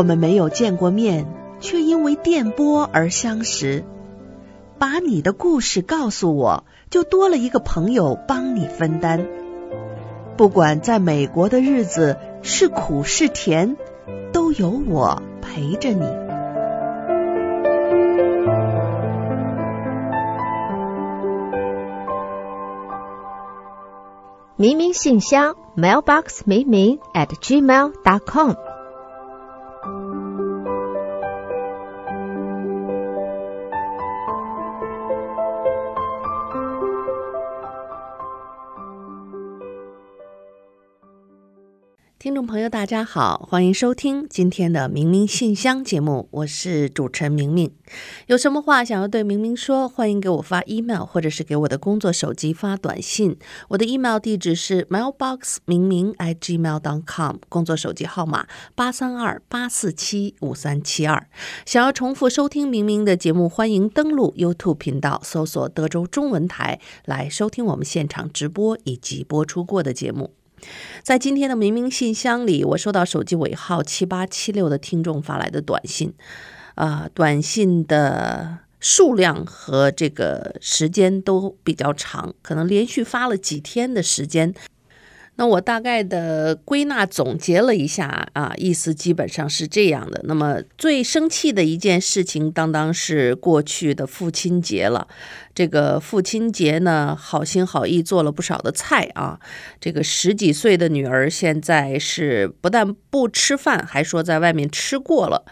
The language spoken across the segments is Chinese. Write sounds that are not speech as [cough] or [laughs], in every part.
我们没有见过面，却因为电波而相识。把你的故事告诉我，就多了一个朋友帮你分担。不管在美国的日子是苦是甜，都有我陪着你。明明信箱 mailbox 明明 at gmail dot com。听众朋友，大家好，欢迎收听今天的明明信箱节目，我是主持人明明。有什么话想要对明明说，欢迎给我发 email，或者是给我的工作手机发短信。我的 email 地址是 mailbox 明明 @gmail.com，工作手机号码八三二八四七五三七二。想要重复收听明明的节目，欢迎登录 YouTube 频道，搜索德州中文台，来收听我们现场直播以及播出过的节目。在今天的明明信箱里，我收到手机尾号七八七六的听众发来的短信，啊，短信的数量和这个时间都比较长，可能连续发了几天的时间。那我大概的归纳总结了一下啊，意思基本上是这样的。那么最生气的一件事情，当当是过去的父亲节了。这个父亲节呢，好心好意做了不少的菜啊，这个十几岁的女儿现在是不但不吃饭，还说在外面吃过了。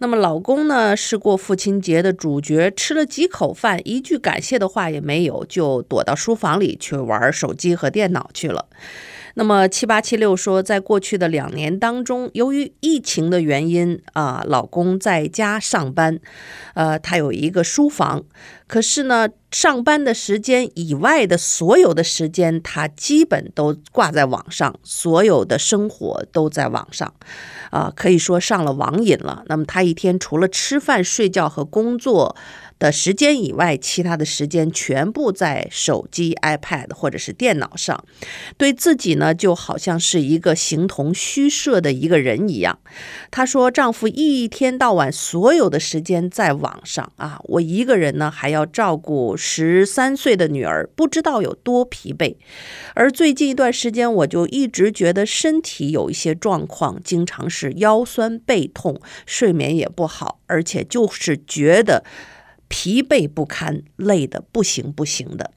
那么老公呢是过父亲节的主角，吃了几口饭，一句感谢的话也没有，就躲到书房里去玩手机和电脑去了。那么七八七六说，在过去的两年当中，由于疫情的原因啊，老公在家上班，呃，他有一个书房，可是呢，上班的时间以外的所有的时间，他基本都挂在网上，所有的生活都在网上。啊，可以说上了网瘾了。那么他一天除了吃饭、睡觉和工作。的时间以外，其他的时间全部在手机、iPad 或者是电脑上，对自己呢就好像是一个形同虚设的一个人一样。她说，丈夫一天到晚所有的时间在网上啊，我一个人呢还要照顾十三岁的女儿，不知道有多疲惫。而最近一段时间，我就一直觉得身体有一些状况，经常是腰酸背痛，睡眠也不好，而且就是觉得。疲惫不堪，累得不行不行的。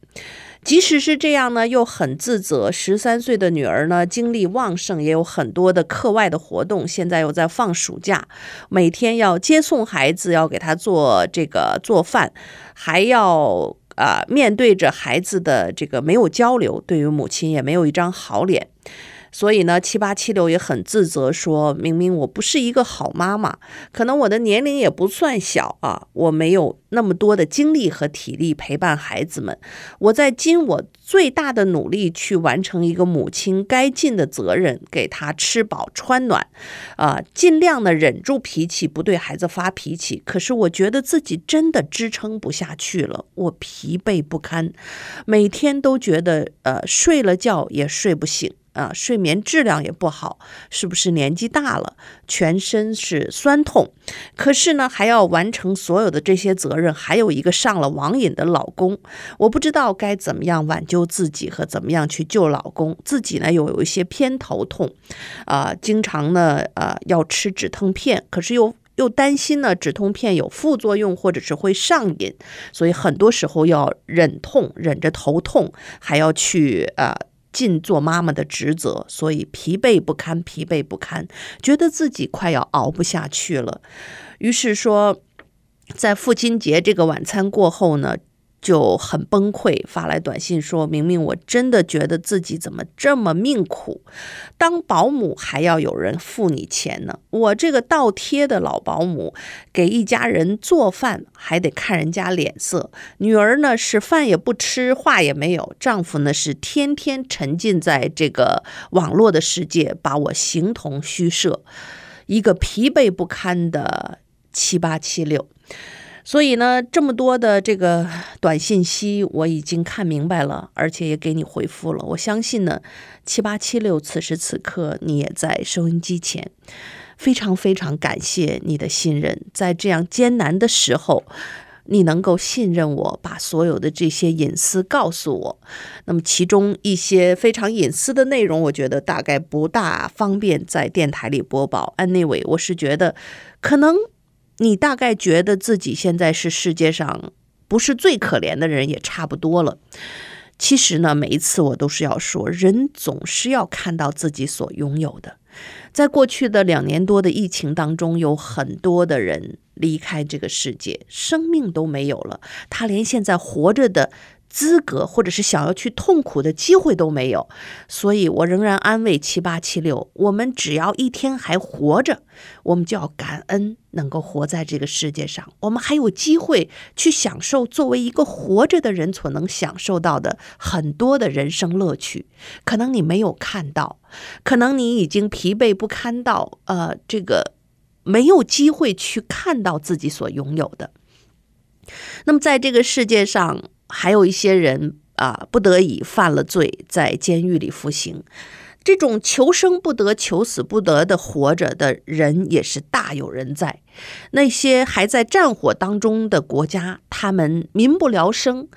即使是这样呢，又很自责。十三岁的女儿呢，精力旺盛，也有很多的课外的活动。现在又在放暑假，每天要接送孩子，要给他做这个做饭，还要啊面对着孩子的这个没有交流，对于母亲也没有一张好脸。所以呢，七八七六也很自责，说明明我不是一个好妈妈，可能我的年龄也不算小啊，我没有那么多的精力和体力陪伴孩子们。我在尽我最大的努力去完成一个母亲该尽的责任，给他吃饱穿暖，啊，尽量的忍住脾气，不对孩子发脾气。可是我觉得自己真的支撑不下去了，我疲惫不堪，每天都觉得呃睡了觉也睡不醒。啊，睡眠质量也不好，是不是年纪大了，全身是酸痛？可是呢，还要完成所有的这些责任，还有一个上了网瘾的老公，我不知道该怎么样挽救自己和怎么样去救老公。自己呢，又有一些偏头痛，啊，经常呢，呃，要吃止痛片，可是又又担心呢，止痛片有副作用或者是会上瘾，所以很多时候要忍痛忍着头痛，还要去啊。尽做妈妈的职责，所以疲惫不堪，疲惫不堪，觉得自己快要熬不下去了。于是说，在父亲节这个晚餐过后呢。就很崩溃，发来短信说：“明明，我真的觉得自己怎么这么命苦，当保姆还要有人付你钱呢？我这个倒贴的老保姆，给一家人做饭还得看人家脸色。女儿呢是饭也不吃，话也没有；丈夫呢是天天沉浸在这个网络的世界，把我形同虚设。一个疲惫不堪的七八七六。”所以呢，这么多的这个短信息我已经看明白了，而且也给你回复了。我相信呢，七八七六此时此刻你也在收音机前，非常非常感谢你的信任，在这样艰难的时候，你能够信任我，把所有的这些隐私告诉我。那么其中一些非常隐私的内容，我觉得大概不大方便在电台里播报。Anyway，我是觉得可能。你大概觉得自己现在是世界上不是最可怜的人也差不多了。其实呢，每一次我都是要说，人总是要看到自己所拥有的。在过去的两年多的疫情当中，有很多的人离开这个世界，生命都没有了。他连现在活着的。资格，或者是想要去痛苦的机会都没有，所以我仍然安慰七八七六，我们只要一天还活着，我们就要感恩能够活在这个世界上，我们还有机会去享受作为一个活着的人所能享受到的很多的人生乐趣。可能你没有看到，可能你已经疲惫不堪到呃，这个没有机会去看到自己所拥有的。那么，在这个世界上。还有一些人啊，不得已犯了罪，在监狱里服刑。这种求生不得、求死不得的活着的人也是大有人在。那些还在战火当中的国家，他们民不聊生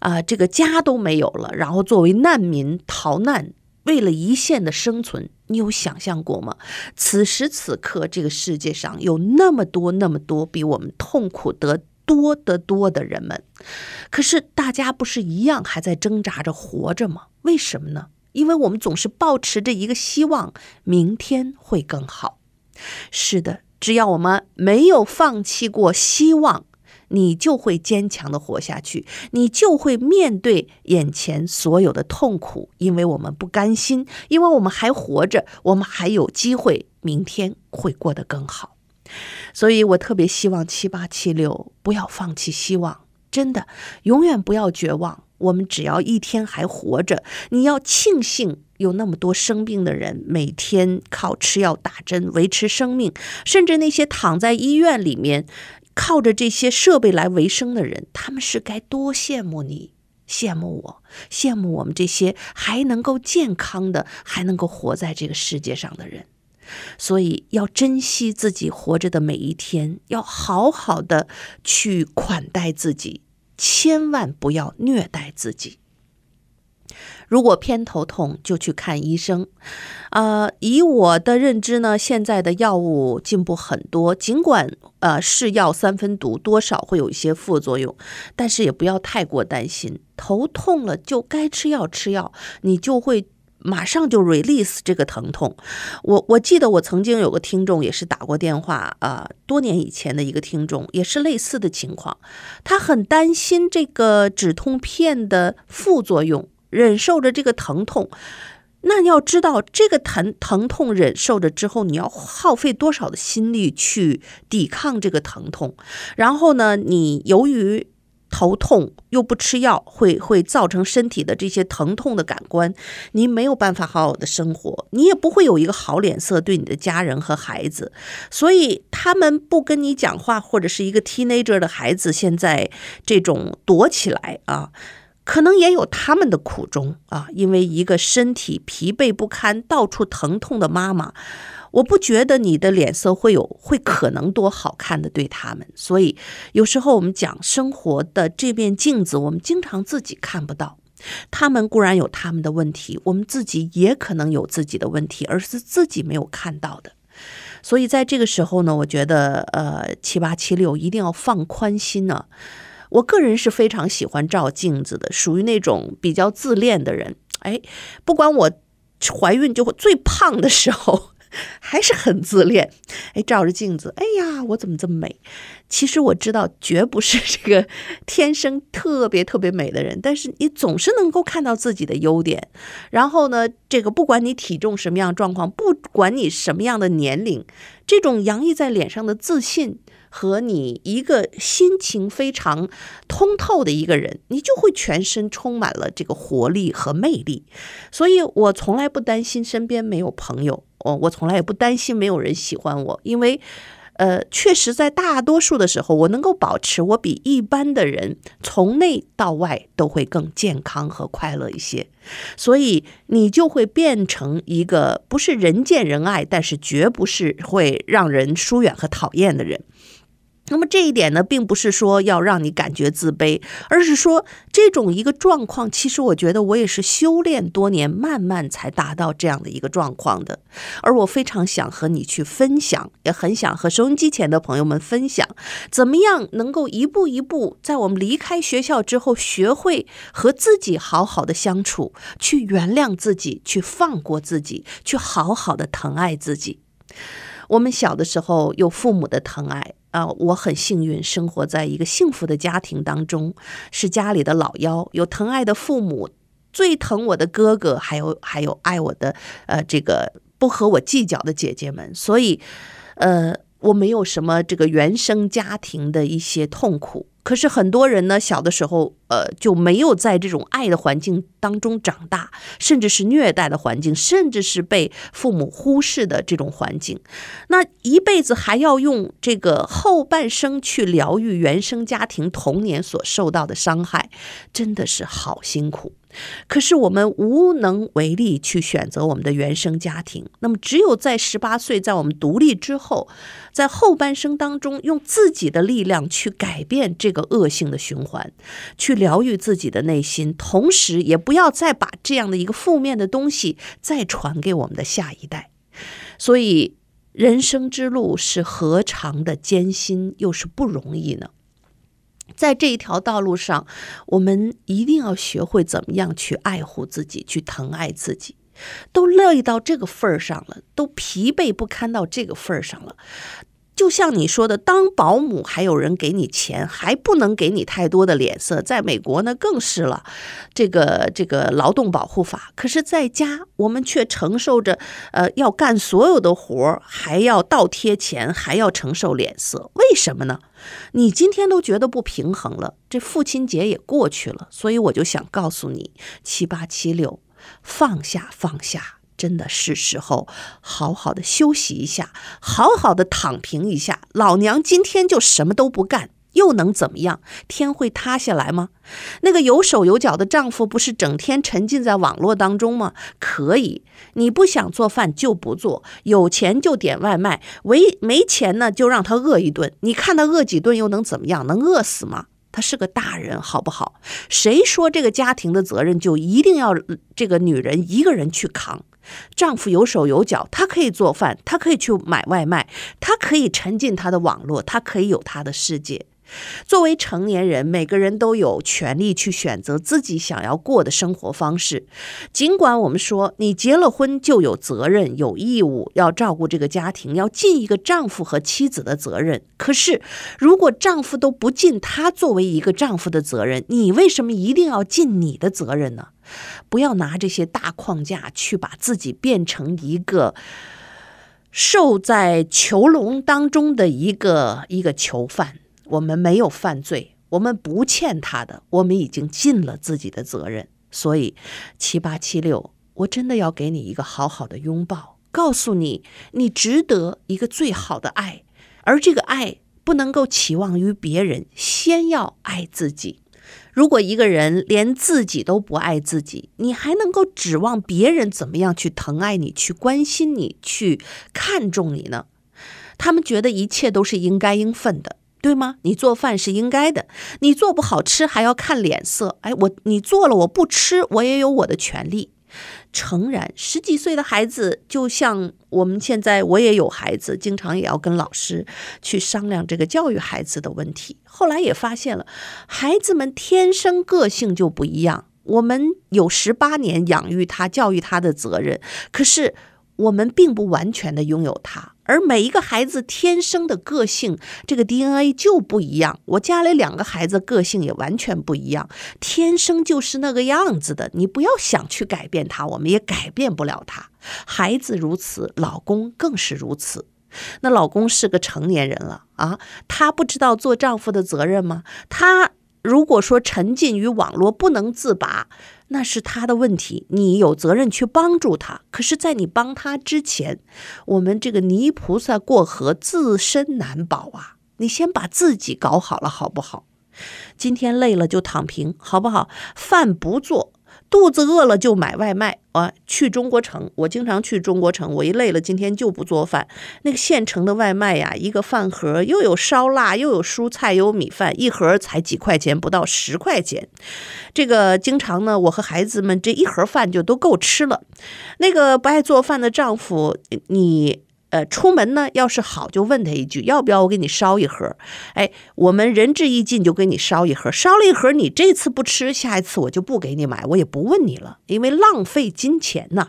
啊，这个家都没有了，然后作为难民逃难，为了一线的生存，你有想象过吗？此时此刻，这个世界上有那么多、那么多比我们痛苦得。多得多的人们，可是大家不是一样还在挣扎着活着吗？为什么呢？因为我们总是保持着一个希望，明天会更好。是的，只要我们没有放弃过希望，你就会坚强的活下去，你就会面对眼前所有的痛苦，因为我们不甘心，因为我们还活着，我们还有机会，明天会过得更好。所以我特别希望七八七六不要放弃希望，真的，永远不要绝望。我们只要一天还活着，你要庆幸有那么多生病的人每天靠吃药打针维持生命，甚至那些躺在医院里面靠着这些设备来维生的人，他们是该多羡慕你、羡慕我、羡慕我们这些还能够健康的、还能够活在这个世界上的人。所以要珍惜自己活着的每一天，要好好的去款待自己，千万不要虐待自己。如果偏头痛就去看医生，呃，以我的认知呢，现在的药物进步很多，尽管呃是药三分毒，多少会有一些副作用，但是也不要太过担心。头痛了就该吃药，吃药你就会。马上就 release 这个疼痛，我我记得我曾经有个听众也是打过电话啊，多年以前的一个听众也是类似的情况，他很担心这个止痛片的副作用，忍受着这个疼痛。那你要知道，这个疼疼痛忍受着之后，你要耗费多少的心力去抵抗这个疼痛，然后呢，你由于头痛又不吃药，会会造成身体的这些疼痛的感官，你没有办法好好的生活，你也不会有一个好脸色对你的家人和孩子，所以他们不跟你讲话，或者是一个 teenager 的孩子现在这种躲起来啊，可能也有他们的苦衷啊，因为一个身体疲惫不堪、到处疼痛的妈妈。我不觉得你的脸色会有会可能多好看的对他们，所以有时候我们讲生活的这面镜子，我们经常自己看不到。他们固然有他们的问题，我们自己也可能有自己的问题，而是自己没有看到的。所以在这个时候呢，我觉得呃七八七六一定要放宽心啊！我个人是非常喜欢照镜子的，属于那种比较自恋的人。哎，不管我怀孕就会最胖的时候。还是很自恋，哎，照着镜子，哎呀，我怎么这么美？其实我知道，绝不是 [laughs] 这个天生特别特别美的人。但是你总是能够看到自己的优点，然后呢，这个不管你体重什么样状况，不管你什么样的年龄，这种洋溢在脸上的自信和你一个心情非常通透的一个人，你就会全身充满了这个活力和魅力。所以我从来不担心身边没有朋友，我我从来也不担心没有人喜欢我，因为。呃，确实在大多数的时候，我能够保持我比一般的人从内到外都会更健康和快乐一些，所以你就会变成一个不是人见人爱，但是绝不是会让人疏远和讨厌的人。那么这一点呢，并不是说要让你感觉自卑，而是说这种一个状况，其实我觉得我也是修炼多年，慢慢才达到这样的一个状况的。而我非常想和你去分享，也很想和收音机前的朋友们分享，怎么样能够一步一步，在我们离开学校之后，学会和自己好好的相处，去原谅自己，去放过自己，去好好的疼爱自己。我们小的时候有父母的疼爱。啊，我很幸运，生活在一个幸福的家庭当中，是家里的老幺，有疼爱的父母，最疼我的哥哥，还有还有爱我的呃这个不和我计较的姐姐们，所以呃我没有什么这个原生家庭的一些痛苦。可是很多人呢，小的时候，呃，就没有在这种爱的环境当中长大，甚至是虐待的环境，甚至是被父母忽视的这种环境，那一辈子还要用这个后半生去疗愈原生家庭童年所受到的伤害，真的是好辛苦。可是我们无能为力去选择我们的原生家庭，那么只有在十八岁，在我们独立之后，在后半生当中，用自己的力量去改变这个恶性的循环，去疗愈自己的内心，同时也不要再把这样的一个负面的东西再传给我们的下一代。所以，人生之路是何尝的艰辛，又是不容易呢？在这一条道路上，我们一定要学会怎么样去爱护自己，去疼爱自己。都累到这个份儿上了，都疲惫不堪到这个份儿上了。就像你说的，当保姆还有人给你钱，还不能给你太多的脸色。在美国呢，更是了，这个这个劳动保护法。可是，在家我们却承受着，呃，要干所有的活儿，还要倒贴钱，还要承受脸色。为什么呢？你今天都觉得不平衡了，这父亲节也过去了，所以我就想告诉你，七八七六，放下，放下。真的是时候好好的休息一下，好好的躺平一下。老娘今天就什么都不干，又能怎么样？天会塌下来吗？那个有手有脚的丈夫不是整天沉浸在网络当中吗？可以，你不想做饭就不做，有钱就点外卖，没没钱呢就让他饿一顿。你看他饿几顿又能怎么样？能饿死吗？他是个大人，好不好？谁说这个家庭的责任就一定要这个女人一个人去扛？丈夫有手有脚，他可以做饭，他可以去买外卖，他可以沉浸他的网络，他可以有他的世界。作为成年人，每个人都有权利去选择自己想要过的生活方式。尽管我们说你结了婚就有责任、有义务要照顾这个家庭，要尽一个丈夫和妻子的责任。可是，如果丈夫都不尽他作为一个丈夫的责任，你为什么一定要尽你的责任呢？不要拿这些大框架去把自己变成一个受在囚笼当中的一个一个囚犯。我们没有犯罪，我们不欠他的，我们已经尽了自己的责任。所以，七八七六，我真的要给你一个好好的拥抱，告诉你，你值得一个最好的爱，而这个爱不能够期望于别人，先要爱自己。如果一个人连自己都不爱自己，你还能够指望别人怎么样去疼爱你、去关心你、去看重你呢？他们觉得一切都是应该应分的。对吗？你做饭是应该的，你做不好吃还要看脸色。哎，我你做了我不吃，我也有我的权利。诚然，十几岁的孩子就像我们现在，我也有孩子，经常也要跟老师去商量这个教育孩子的问题。后来也发现了，孩子们天生个性就不一样。我们有十八年养育他、教育他的责任，可是我们并不完全的拥有他。而每一个孩子天生的个性，这个 DNA 就不一样。我家里两个孩子个性也完全不一样，天生就是那个样子的。你不要想去改变他，我们也改变不了他。孩子如此，老公更是如此。那老公是个成年人了啊，他不知道做丈夫的责任吗？他如果说沉浸于网络不能自拔。那是他的问题，你有责任去帮助他。可是，在你帮他之前，我们这个泥菩萨过河，自身难保啊！你先把自己搞好了，好不好？今天累了就躺平，好不好？饭不做。肚子饿了就买外卖啊！去中国城，我经常去中国城。我一累了，今天就不做饭。那个现成的外卖呀，一个饭盒又有烧腊，又有蔬菜，有米饭，一盒才几块钱，不到十块钱。这个经常呢，我和孩子们这一盒饭就都够吃了。那个不爱做饭的丈夫，你。呃，出门呢，要是好，就问他一句，要不要我给你烧一盒？哎，我们仁至义尽，就给你烧一盒。烧了一盒，你这次不吃，下一次我就不给你买，我也不问你了，因为浪费金钱呐。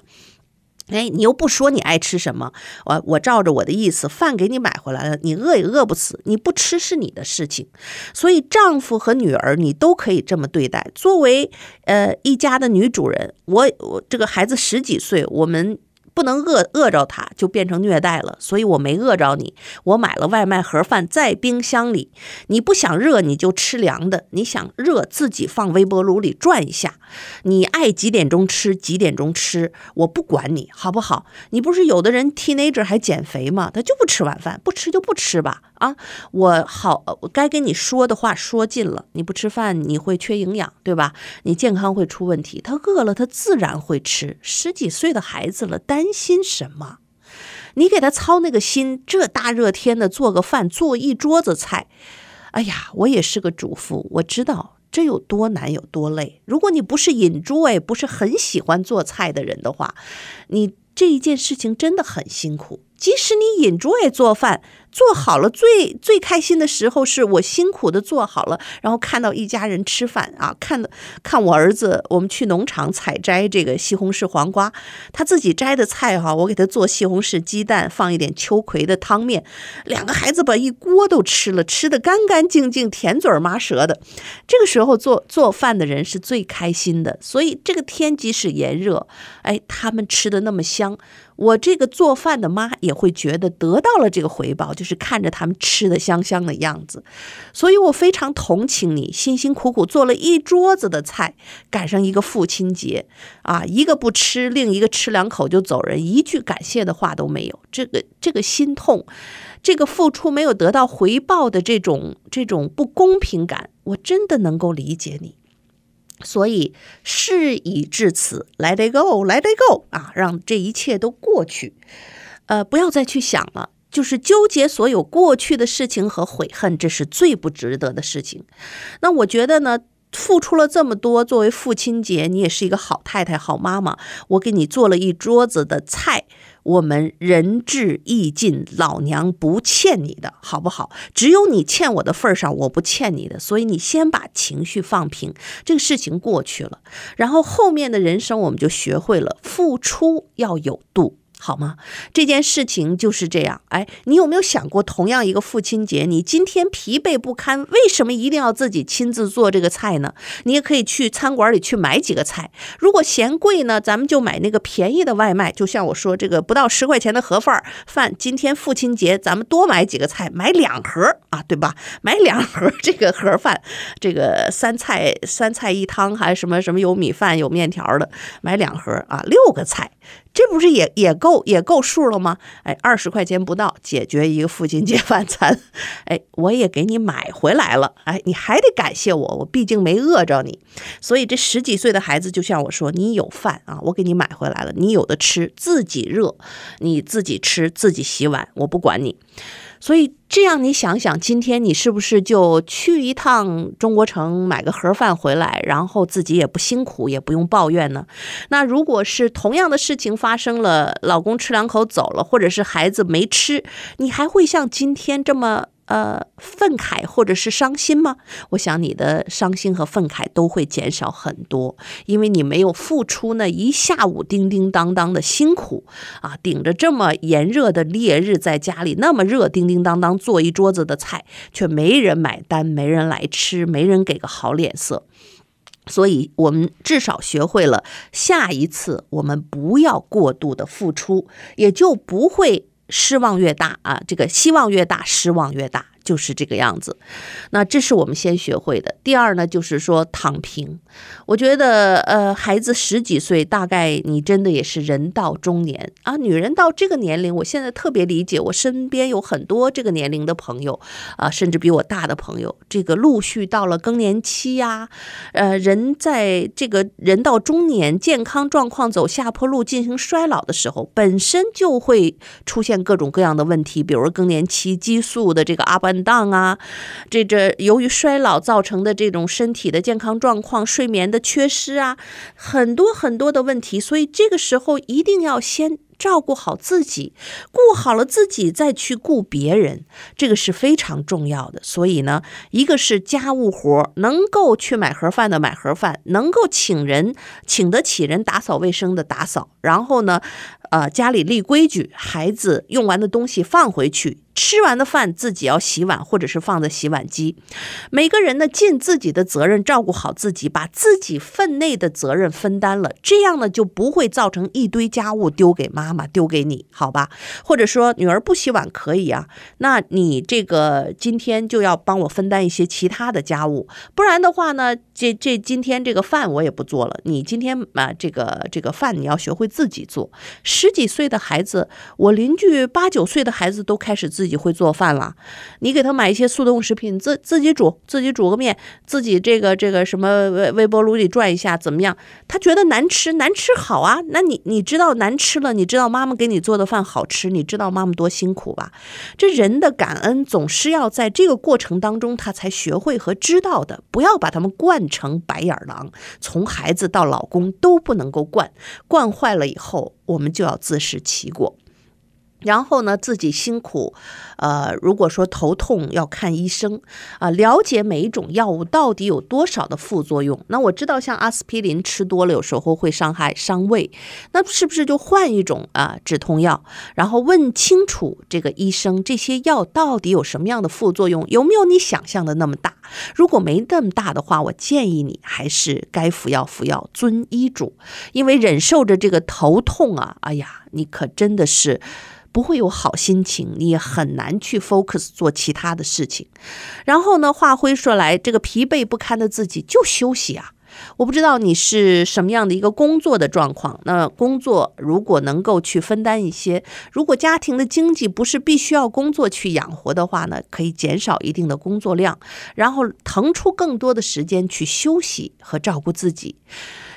哎，你又不说你爱吃什么，我我照着我的意思，饭给你买回来了，你饿也饿不死，你不吃是你的事情。所以，丈夫和女儿，你都可以这么对待。作为呃一家的女主人，我我这个孩子十几岁，我们。不能饿饿着他就变成虐待了，所以我没饿着你。我买了外卖盒饭在冰箱里，你不想热你就吃凉的，你想热自己放微波炉里转一下。你爱几点钟吃几点钟吃，我不管你好不好。你不是有的人 teenager 还减肥吗？他就不吃晚饭，不吃就不吃吧。啊，我好，我该跟你说的话说尽了。你不吃饭你会缺营养对吧？你健康会出问题。他饿了他自然会吃。十几岁的孩子了，单。担心什么？你给他操那个心，这大热天的做个饭，做一桌子菜，哎呀，我也是个主妇，我知道这有多难有多累。如果你不是引猪哎，不是很喜欢做菜的人的话，你这一件事情真的很辛苦。即使你引猪也做饭。做好了，最最开心的时候是我辛苦的做好了，然后看到一家人吃饭啊，看的看我儿子，我们去农场采摘这个西红柿、黄瓜，他自己摘的菜哈，我给他做西红柿鸡蛋，放一点秋葵的汤面，两个孩子把一锅都吃了，吃的干干净净，甜嘴儿麻舌的，这个时候做做饭的人是最开心的，所以这个天即使炎热，哎，他们吃的那么香，我这个做饭的妈也会觉得得到了这个回报。就是看着他们吃的香香的样子，所以我非常同情你，辛辛苦苦做了一桌子的菜，赶上一个父亲节啊，一个不吃，另一个吃两口就走人，一句感谢的话都没有，这个这个心痛，这个付出没有得到回报的这种这种不公平感，我真的能够理解你。所以事已至此，l go，Let e t it it go 啊，让这一切都过去，呃，不要再去想了。就是纠结所有过去的事情和悔恨，这是最不值得的事情。那我觉得呢，付出了这么多，作为父亲节，你也是一个好太太、好妈妈。我给你做了一桌子的菜，我们仁至义尽，老娘不欠你的，好不好？只有你欠我的份上，我不欠你的。所以你先把情绪放平，这个事情过去了，然后后面的人生我们就学会了付出要有度。好吗？这件事情就是这样。哎，你有没有想过，同样一个父亲节，你今天疲惫不堪，为什么一定要自己亲自做这个菜呢？你也可以去餐馆里去买几个菜。如果嫌贵呢，咱们就买那个便宜的外卖。就像我说，这个不到十块钱的盒饭。饭今天父亲节，咱们多买几个菜，买两盒啊，对吧？买两盒这个盒饭，这个三菜三菜一汤，还什么什么有米饭有面条的，买两盒啊，六个菜，这不是也也够。够也够数了吗？哎，二十块钱不到解决一个父亲节晚餐，[laughs] 哎，我也给你买回来了，哎，你还得感谢我，我毕竟没饿着你。所以这十几岁的孩子就像我说，你有饭啊，我给你买回来了，你有的吃，自己热，你自己吃，自己洗碗，我不管你。所以这样，你想想，今天你是不是就去一趟中国城买个盒饭回来，然后自己也不辛苦，也不用抱怨呢？那如果是同样的事情发生了，老公吃两口走了，或者是孩子没吃，你还会像今天这么？呃，愤慨或者是伤心吗？我想你的伤心和愤慨都会减少很多，因为你没有付出那一下午叮叮当当的辛苦啊，顶着这么炎热的烈日，在家里那么热，叮叮当当做一桌子的菜，却没人买单，没人来吃，没人给个好脸色。所以，我们至少学会了，下一次我们不要过度的付出，也就不会。失望越大啊，这个希望越大，失望越大。就是这个样子，那这是我们先学会的。第二呢，就是说躺平。我觉得，呃，孩子十几岁，大概你真的也是人到中年啊。女人到这个年龄，我现在特别理解。我身边有很多这个年龄的朋友啊，甚至比我大的朋友，这个陆续到了更年期呀。呃，人在这个人到中年，健康状况走下坡路，进行衰老的时候，本身就会出现各种各样的问题，比如更年期激素的这个阿巴。震荡啊，这这由于衰老造成的这种身体的健康状况、睡眠的缺失啊，很多很多的问题，所以这个时候一定要先照顾好自己，顾好了自己再去顾别人，这个是非常重要的。所以呢，一个是家务活，能够去买盒饭的买盒饭，能够请人请得起人打扫卫生的打扫。然后呢，呃，家里立规矩，孩子用完的东西放回去。吃完的饭，自己要洗碗，或者是放在洗碗机。每个人呢，尽自己的责任，照顾好自己，把自己分内的责任分担了，这样呢，就不会造成一堆家务丢给妈妈，丢给你，好吧？或者说，女儿不洗碗可以啊？那你这个今天就要帮我分担一些其他的家务，不然的话呢，这这今天这个饭我也不做了。你今天啊，这个这个饭你要学会自己做。十几岁的孩子，我邻居八九岁的孩子都开始自。自己会做饭了，你给他买一些速冻食品，自自己煮，自己煮个面，自己这个这个什么微微波炉里转一下，怎么样？他觉得难吃，难吃好啊？那你你知道难吃了？你知道妈妈给你做的饭好吃？你知道妈妈多辛苦吧？这人的感恩总是要在这个过程当中他才学会和知道的。不要把他们惯成白眼狼，从孩子到老公都不能够惯，惯坏了以后，我们就要自食其果。然后呢，自己辛苦，呃，如果说头痛要看医生啊，了解每一种药物到底有多少的副作用。那我知道，像阿司匹林吃多了，有时候会伤害伤胃。那是不是就换一种啊止痛药？然后问清楚这个医生，这些药到底有什么样的副作用，有没有你想象的那么大？如果没那么大的话，我建议你还是该服药服药，遵医嘱。因为忍受着这个头痛啊，哎呀，你可真的是。不会有好心情，你也很难去 focus 做其他的事情。然后呢，话归说来，这个疲惫不堪的自己就休息啊。我不知道你是什么样的一个工作的状况。那工作如果能够去分担一些，如果家庭的经济不是必须要工作去养活的话呢，可以减少一定的工作量，然后腾出更多的时间去休息和照顾自己。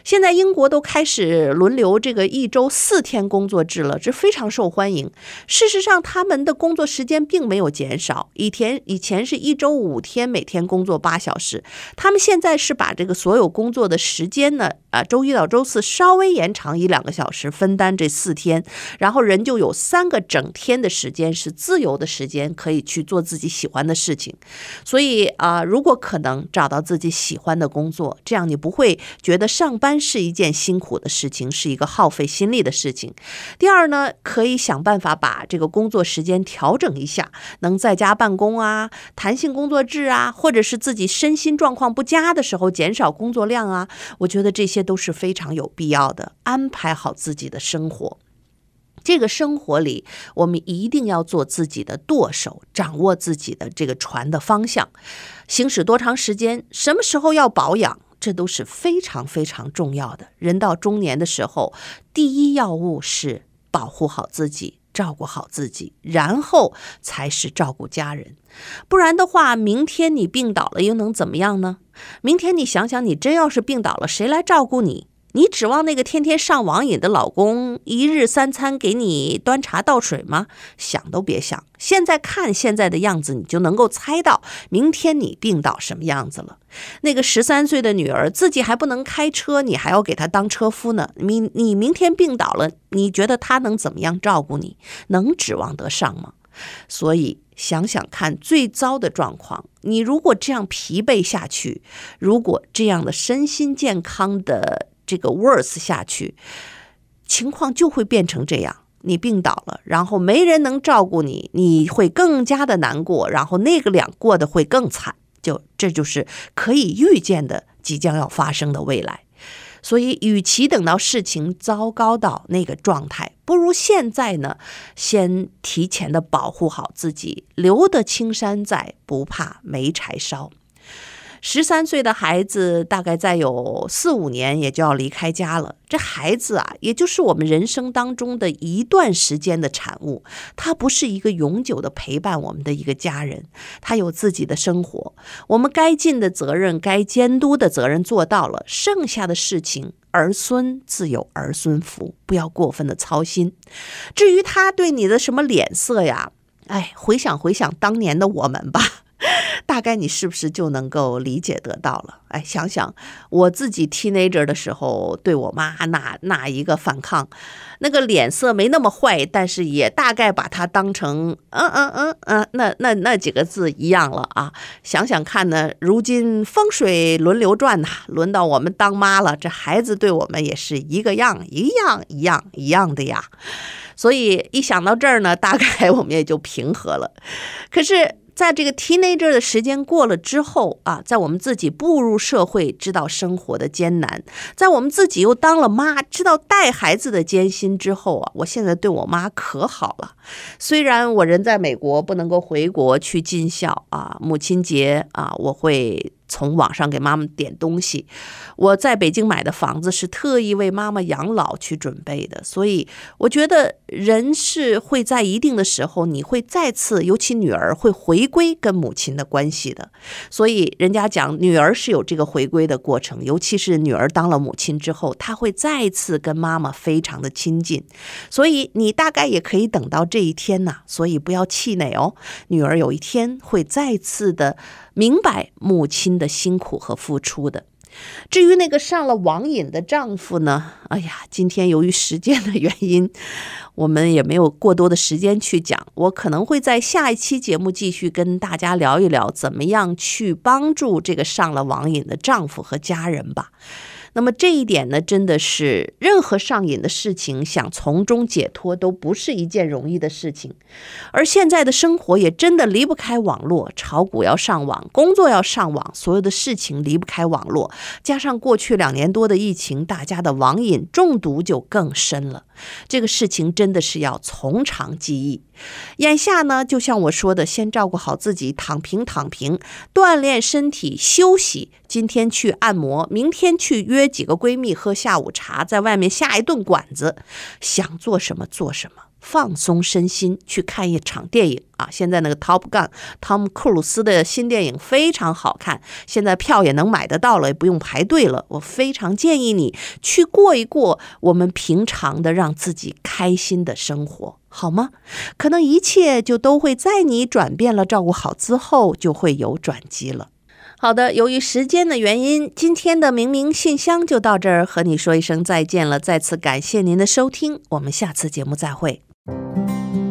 现在英国都开始轮流这个一周四天工作制了，这非常受欢迎。事实上，他们的工作时间并没有减少，以前以前是一周五天，每天工作八小时，他们现在是把这个所有工作的时间呢。啊，周一到周四稍微延长一两个小时，分担这四天，然后人就有三个整天的时间是自由的时间，可以去做自己喜欢的事情。所以啊，如果可能找到自己喜欢的工作，这样你不会觉得上班是一件辛苦的事情，是一个耗费心力的事情。第二呢，可以想办法把这个工作时间调整一下，能在家办公啊，弹性工作制啊，或者是自己身心状况不佳的时候减少工作量啊，我觉得这些。都是非常有必要的，安排好自己的生活。这个生活里，我们一定要做自己的舵手，掌握自己的这个船的方向，行驶多长时间，什么时候要保养，这都是非常非常重要的。人到中年的时候，第一要务是保护好自己，照顾好自己，然后才是照顾家人。不然的话，明天你病倒了又能怎么样呢？明天你想想，你真要是病倒了，谁来照顾你？你指望那个天天上网瘾的老公一日三餐给你端茶倒水吗？想都别想！现在看现在的样子，你就能够猜到明天你病倒什么样子了。那个十三岁的女儿自己还不能开车，你还要给她当车夫呢。你你明天病倒了，你觉得他能怎么样照顾你？能指望得上吗？所以想想看，最糟的状况，你如果这样疲惫下去，如果这样的身心健康的这个 worse 下去，情况就会变成这样：你病倒了，然后没人能照顾你，你会更加的难过，然后那个俩过得会更惨。就这就是可以预见的即将要发生的未来。所以，与其等到事情糟糕到那个状态。不如现在呢，先提前的保护好自己，留得青山在，不怕没柴烧。十三岁的孩子，大概再有四五年也就要离开家了。这孩子啊，也就是我们人生当中的一段时间的产物，他不是一个永久的陪伴我们的一个家人，他有自己的生活。我们该尽的责任、该监督的责任做到了，剩下的事情儿孙自有儿孙福，不要过分的操心。至于他对你的什么脸色呀，哎，回想回想当年的我们吧。大概你是不是就能够理解得到了？哎，想想我自己 teenager 的时候，对我妈哪哪一个反抗，那个脸色没那么坏，但是也大概把她当成嗯嗯嗯嗯，那那那几个字一样了啊。想想看呢，如今风水轮流转呐，轮到我们当妈了，这孩子对我们也是一个样，一样一样一样的呀。所以一想到这儿呢，大概我们也就平和了。可是。在这个 teenager 的时间过了之后啊，在我们自己步入社会，知道生活的艰难，在我们自己又当了妈，知道带孩子的艰辛之后啊，我现在对我妈可好了。虽然我人在美国，不能够回国去尽孝啊，母亲节啊，我会。从网上给妈妈点东西。我在北京买的房子是特意为妈妈养老去准备的，所以我觉得人是会在一定的时候，你会再次，尤其女儿会回归跟母亲的关系的。所以人家讲，女儿是有这个回归的过程，尤其是女儿当了母亲之后，她会再次跟妈妈非常的亲近。所以你大概也可以等到这一天呐，所以不要气馁哦，女儿有一天会再次的明白母亲的。辛苦和付出的。至于那个上了网瘾的丈夫呢？哎呀，今天由于时间的原因，我们也没有过多的时间去讲。我可能会在下一期节目继续跟大家聊一聊，怎么样去帮助这个上了网瘾的丈夫和家人吧。那么这一点呢，真的是任何上瘾的事情，想从中解脱都不是一件容易的事情。而现在的生活也真的离不开网络，炒股要上网，工作要上网，所有的事情离不开网络。加上过去两年多的疫情，大家的网瘾中毒就更深了。这个事情真的是要从长计议。眼下呢，就像我说的，先照顾好自己，躺平躺平，锻炼身体，休息。今天去按摩，明天去约几个闺蜜喝下午茶，在外面下一顿馆子，想做什么做什么。放松身心，去看一场电影啊！现在那个《Top Gun》汤姆·克鲁斯的新电影非常好看，现在票也能买得到了，也不用排队了。我非常建议你去过一过我们平常的让自己开心的生活，好吗？可能一切就都会在你转变了、照顾好之后，就会有转机了。好的，由于时间的原因，今天的明明信箱就到这儿，和你说一声再见了。再次感谢您的收听，我们下次节目再会。Thank you.